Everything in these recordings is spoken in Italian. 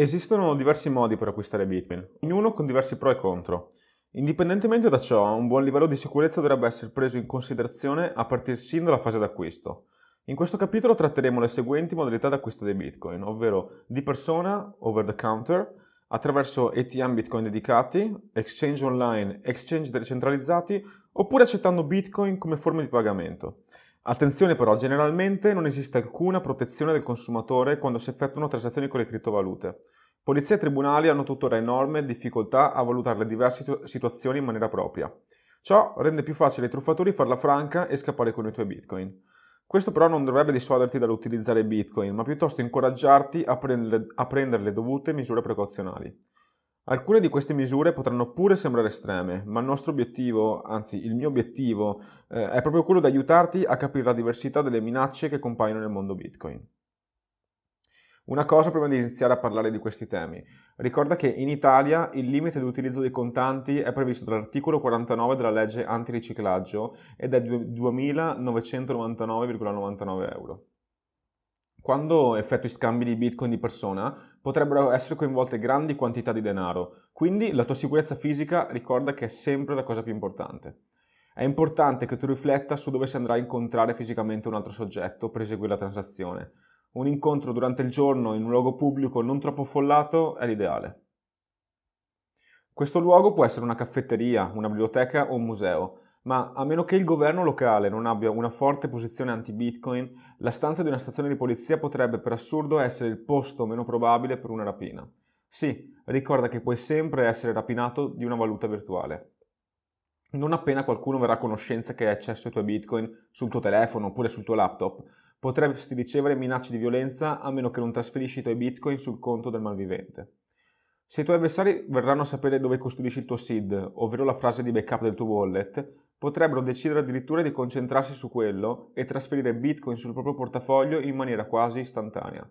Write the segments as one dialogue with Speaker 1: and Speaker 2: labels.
Speaker 1: Esistono diversi modi per acquistare Bitcoin, ognuno con diversi pro e contro. Indipendentemente da ciò, un buon livello di sicurezza dovrebbe essere preso in considerazione a partire sin dalla fase d'acquisto. In questo capitolo tratteremo le seguenti modalità d'acquisto dei Bitcoin, ovvero di persona, over the counter, attraverso ATM Bitcoin dedicati, exchange online, exchange decentralizzati, oppure accettando Bitcoin come forma di pagamento. Attenzione però, generalmente non esiste alcuna protezione del consumatore quando si effettuano transazioni con le criptovalute. Polizia e tribunali hanno tuttora enorme difficoltà a valutare le diverse situazioni in maniera propria. Ciò rende più facile ai truffatori farla franca e scappare con i tuoi bitcoin. Questo però non dovrebbe dissuaderti dall'utilizzare bitcoin, ma piuttosto incoraggiarti a prendere, a prendere le dovute misure precauzionali. Alcune di queste misure potranno pure sembrare estreme, ma il nostro obiettivo, anzi il mio obiettivo, eh, è proprio quello di aiutarti a capire la diversità delle minacce che compaiono nel mondo Bitcoin. Una cosa prima di iniziare a parlare di questi temi. Ricorda che in Italia il limite di utilizzo dei contanti è previsto dall'articolo 49 della legge antiriciclaggio ed è di 2.999,99 euro. Quando effettui scambi di bitcoin di persona, potrebbero essere coinvolte grandi quantità di denaro, quindi la tua sicurezza fisica ricorda che è sempre la cosa più importante. È importante che tu rifletta su dove si andrà a incontrare fisicamente un altro soggetto per eseguire la transazione. Un incontro durante il giorno in un luogo pubblico non troppo affollato è l'ideale. Questo luogo può essere una caffetteria, una biblioteca o un museo, ma a meno che il governo locale non abbia una forte posizione anti-Bitcoin, la stanza di una stazione di polizia potrebbe per assurdo essere il posto meno probabile per una rapina. Sì, ricorda che puoi sempre essere rapinato di una valuta virtuale. Non appena qualcuno verrà a conoscenza che hai accesso ai tuoi bitcoin sul tuo telefono oppure sul tuo laptop, potresti ricevere minacce di violenza a meno che non trasferisci i tuoi bitcoin sul conto del malvivente. Se i tuoi avversari verranno a sapere dove custodisci il tuo SID, ovvero la frase di backup del tuo wallet, potrebbero decidere addirittura di concentrarsi su quello e trasferire Bitcoin sul proprio portafoglio in maniera quasi istantanea.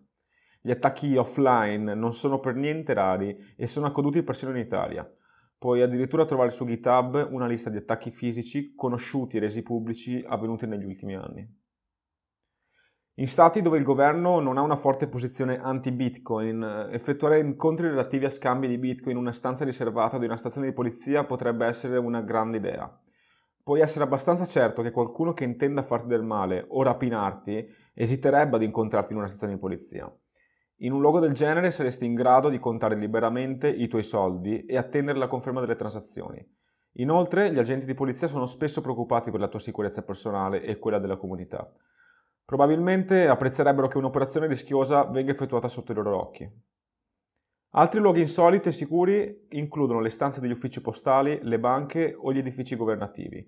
Speaker 1: Gli attacchi offline non sono per niente rari e sono accaduti persino in Italia. Puoi addirittura trovare su GitHub una lista di attacchi fisici conosciuti e resi pubblici avvenuti negli ultimi anni. In stati dove il governo non ha una forte posizione anti-Bitcoin, effettuare incontri relativi a scambi di Bitcoin in una stanza riservata di una stazione di polizia potrebbe essere una grande idea. Puoi essere abbastanza certo che qualcuno che intenda farti del male o rapinarti esiterebbe ad incontrarti in una stazione di polizia. In un luogo del genere saresti in grado di contare liberamente i tuoi soldi e attendere la conferma delle transazioni. Inoltre, gli agenti di polizia sono spesso preoccupati per la tua sicurezza personale e quella della comunità probabilmente apprezzerebbero che un'operazione rischiosa venga effettuata sotto i loro occhi. Altri luoghi insoliti e sicuri includono le stanze degli uffici postali, le banche o gli edifici governativi.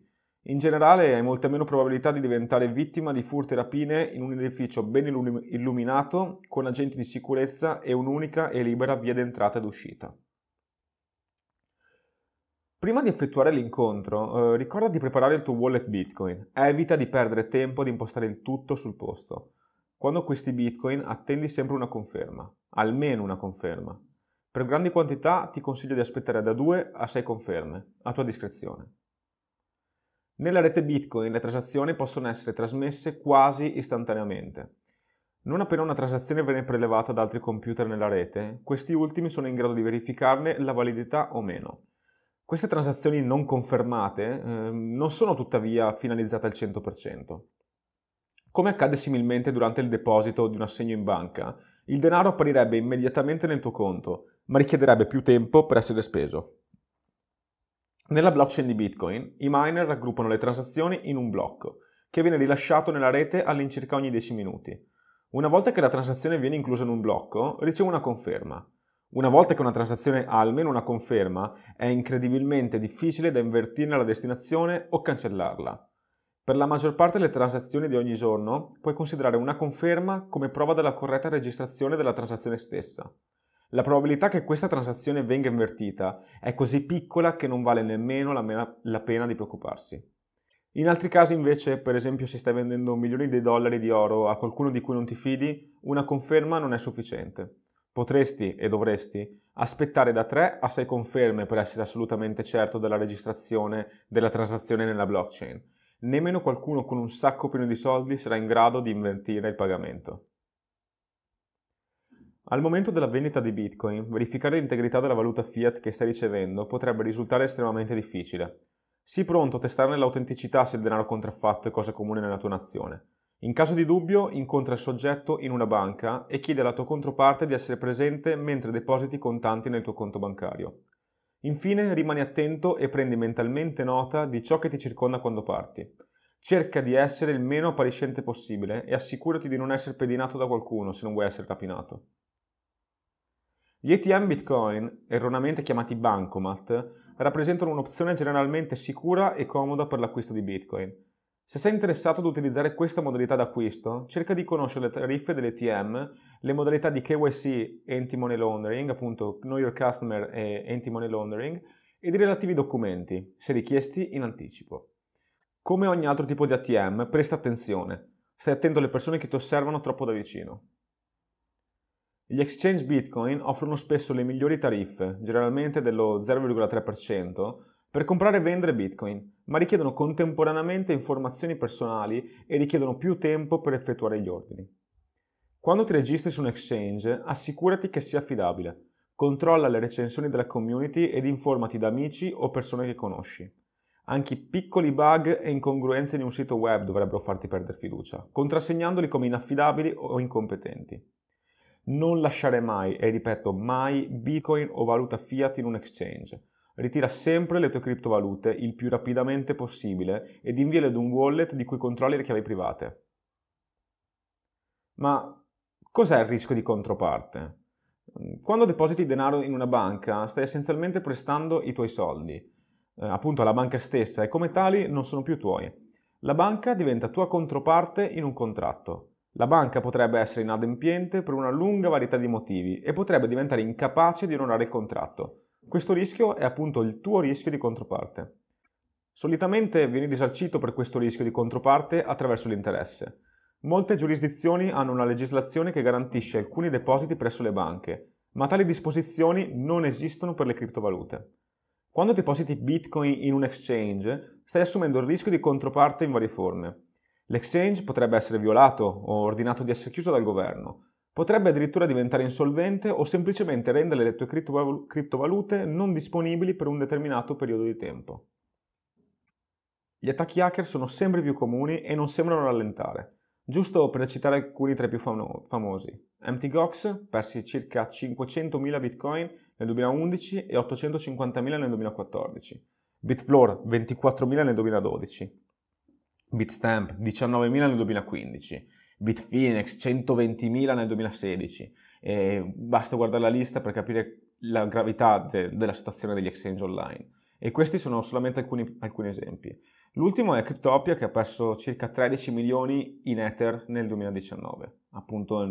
Speaker 1: In generale hai molta meno probabilità di diventare vittima di furti e rapine in un edificio ben illuminato, con agenti di sicurezza e un'unica e libera via d'entrata ed uscita. Prima di effettuare l'incontro, eh, ricorda di preparare il tuo wallet Bitcoin. Evita di perdere tempo di impostare il tutto sul posto. Quando acquisti Bitcoin, attendi sempre una conferma, almeno una conferma. Per grandi quantità ti consiglio di aspettare da 2 a 6 conferme, a tua discrezione. Nella rete Bitcoin le transazioni possono essere trasmesse quasi istantaneamente. Non appena una transazione viene prelevata da altri computer nella rete, questi ultimi sono in grado di verificarne la validità o meno. Queste transazioni non confermate eh, non sono tuttavia finalizzate al 100%. Come accade similmente durante il deposito di un assegno in banca, il denaro apparirebbe immediatamente nel tuo conto, ma richiederebbe più tempo per essere speso. Nella blockchain di Bitcoin, i miner raggruppano le transazioni in un blocco, che viene rilasciato nella rete all'incirca ogni 10 minuti. Una volta che la transazione viene inclusa in un blocco, riceve una conferma, una volta che una transazione ha almeno una conferma, è incredibilmente difficile da invertirne la destinazione o cancellarla. Per la maggior parte delle transazioni di ogni giorno puoi considerare una conferma come prova della corretta registrazione della transazione stessa. La probabilità che questa transazione venga invertita è così piccola che non vale nemmeno la, mena, la pena di preoccuparsi. In altri casi invece, per esempio se stai vendendo milioni di dollari di oro a qualcuno di cui non ti fidi, una conferma non è sufficiente potresti e dovresti aspettare da 3 a 6 conferme per essere assolutamente certo della registrazione della transazione nella blockchain. Nemmeno qualcuno con un sacco pieno di soldi sarà in grado di invertire il pagamento. Al momento della vendita di Bitcoin, verificare l'integrità della valuta fiat che stai ricevendo potrebbe risultare estremamente difficile. Sii pronto a testarne l'autenticità se il denaro contraffatto è cosa comune nella tua nazione. In caso di dubbio, incontra il soggetto in una banca e chiede alla tua controparte di essere presente mentre depositi contanti nel tuo conto bancario. Infine, rimani attento e prendi mentalmente nota di ciò che ti circonda quando parti. Cerca di essere il meno appariscente possibile e assicurati di non essere pedinato da qualcuno se non vuoi essere rapinato. Gli ATM Bitcoin, erroneamente chiamati Bancomat, rappresentano un'opzione generalmente sicura e comoda per l'acquisto di Bitcoin se sei interessato ad utilizzare questa modalità d'acquisto, cerca di conoscere le tariffe dell'ETM, le modalità di KYC e anti-money laundering, appunto Know Your Customer e anti-money laundering, ed i relativi documenti, se richiesti in anticipo. Come ogni altro tipo di ATM, presta attenzione. Stai attento alle persone che ti osservano troppo da vicino. Gli exchange Bitcoin offrono spesso le migliori tariffe, generalmente dello 0,3%, per comprare e vendere Bitcoin, ma richiedono contemporaneamente informazioni personali e richiedono più tempo per effettuare gli ordini. Quando ti registri su un exchange, assicurati che sia affidabile. Controlla le recensioni della community ed informati da amici o persone che conosci. Anche piccoli bug e incongruenze di un sito web dovrebbero farti perdere fiducia, contrassegnandoli come inaffidabili o incompetenti. Non lasciare mai, e ripeto mai, bitcoin o valuta fiat in un exchange Ritira sempre le tue criptovalute il più rapidamente possibile ed inviale ad un wallet di cui controlli le chiavi private. Ma cos'è il rischio di controparte? Quando depositi denaro in una banca stai essenzialmente prestando i tuoi soldi, eh, appunto alla banca stessa, e come tali non sono più tuoi. La banca diventa tua controparte in un contratto. La banca potrebbe essere inadempiente per una lunga varietà di motivi e potrebbe diventare incapace di onorare il contratto. Questo rischio è appunto il tuo rischio di controparte. Solitamente vieni risarcito per questo rischio di controparte attraverso l'interesse. Molte giurisdizioni hanno una legislazione che garantisce alcuni depositi presso le banche, ma tali disposizioni non esistono per le criptovalute. Quando depositi Bitcoin in un exchange, stai assumendo il rischio di controparte in varie forme. L'exchange potrebbe essere violato o ordinato di essere chiuso dal governo, Potrebbe addirittura diventare insolvente o semplicemente rendere le tue criptovalute non disponibili per un determinato periodo di tempo. Gli attacchi hacker sono sempre più comuni e non sembrano rallentare. Giusto per citare alcuni tra i più famo- famosi, MTGOX persi circa 500.000 bitcoin nel 2011 e 850.000 nel 2014, Bitfloor 24.000 nel 2012, Bitstamp 19.000 nel 2015, Bitfinex 120.000 nel 2016. E basta guardare la lista per capire la gravità de- della situazione degli exchange online. E questi sono solamente alcuni, alcuni esempi. L'ultimo è Cryptopia che ha perso circa 13 milioni in Ether nel 2019, appunto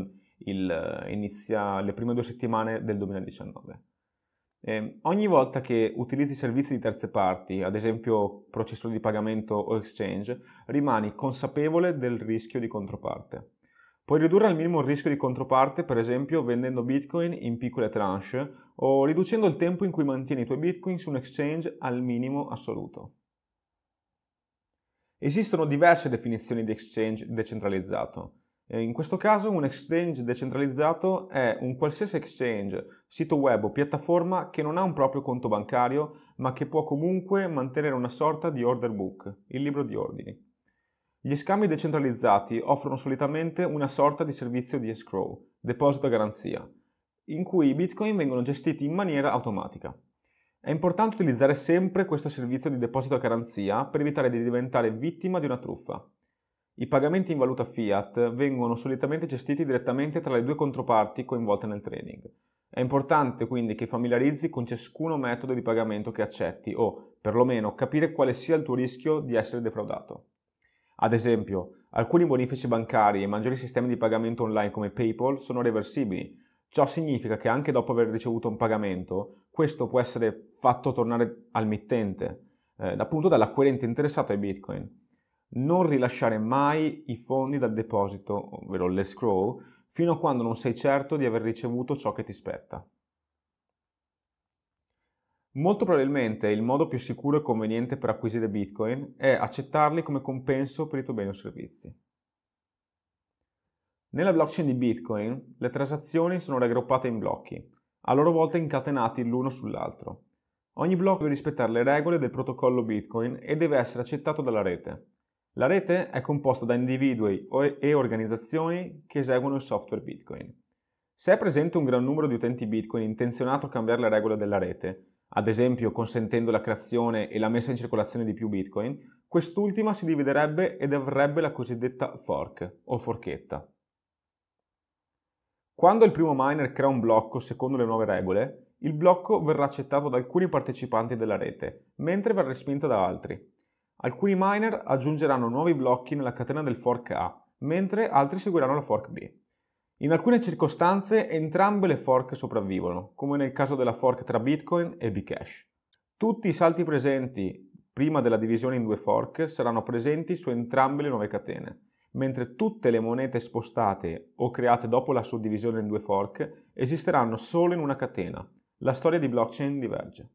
Speaker 1: il, inizia le prime due settimane del 2019. Eh, ogni volta che utilizzi servizi di terze parti, ad esempio processori di pagamento o exchange, rimani consapevole del rischio di controparte. Puoi ridurre al minimo il rischio di controparte, per esempio vendendo Bitcoin in piccole tranche o riducendo il tempo in cui mantieni i tuoi Bitcoin su un exchange al minimo assoluto. Esistono diverse definizioni di exchange decentralizzato. Eh, in questo caso un exchange decentralizzato è un qualsiasi exchange, sito web o piattaforma che non ha un proprio conto bancario, ma che può comunque mantenere una sorta di order book, il libro di ordini. Gli scambi decentralizzati offrono solitamente una sorta di servizio di escrow, deposito a garanzia, in cui i bitcoin vengono gestiti in maniera automatica. È importante utilizzare sempre questo servizio di deposito a garanzia per evitare di diventare vittima di una truffa. I pagamenti in valuta fiat vengono solitamente gestiti direttamente tra le due controparti coinvolte nel trading. È importante quindi che familiarizzi con ciascuno metodo di pagamento che accetti o, perlomeno, capire quale sia il tuo rischio di essere defraudato. Ad esempio, alcuni bonifici bancari e maggiori sistemi di pagamento online come PayPal sono reversibili. Ciò significa che anche dopo aver ricevuto un pagamento, questo può essere fatto tornare al mittente, eh, appunto dall'acquirente interessato ai Bitcoin non rilasciare mai i fondi dal deposito, ovvero l'escrow, fino a quando non sei certo di aver ricevuto ciò che ti spetta. Molto probabilmente il modo più sicuro e conveniente per acquisire Bitcoin è accettarli come compenso per i tuoi beni o servizi. Nella blockchain di Bitcoin le transazioni sono raggruppate in blocchi, a loro volta incatenati l'uno sull'altro. Ogni blocco deve rispettare le regole del protocollo Bitcoin e deve essere accettato dalla rete, la rete è composta da individui e organizzazioni che eseguono il software Bitcoin. Se è presente un gran numero di utenti Bitcoin intenzionato a cambiare le regole della rete, ad esempio consentendo la creazione e la messa in circolazione di più Bitcoin, quest'ultima si dividerebbe ed avrebbe la cosiddetta fork o forchetta. Quando il primo miner crea un blocco secondo le nuove regole, il blocco verrà accettato da alcuni partecipanti della rete, mentre verrà respinto da altri, Alcuni miner aggiungeranno nuovi blocchi nella catena del fork A, mentre altri seguiranno la fork B. In alcune circostanze entrambe le fork sopravvivono, come nel caso della fork tra Bitcoin e Bcash. Tutti i salti presenti prima della divisione in due fork saranno presenti su entrambe le nuove catene, mentre tutte le monete spostate o create dopo la suddivisione in due fork esisteranno solo in una catena. La storia di blockchain diverge.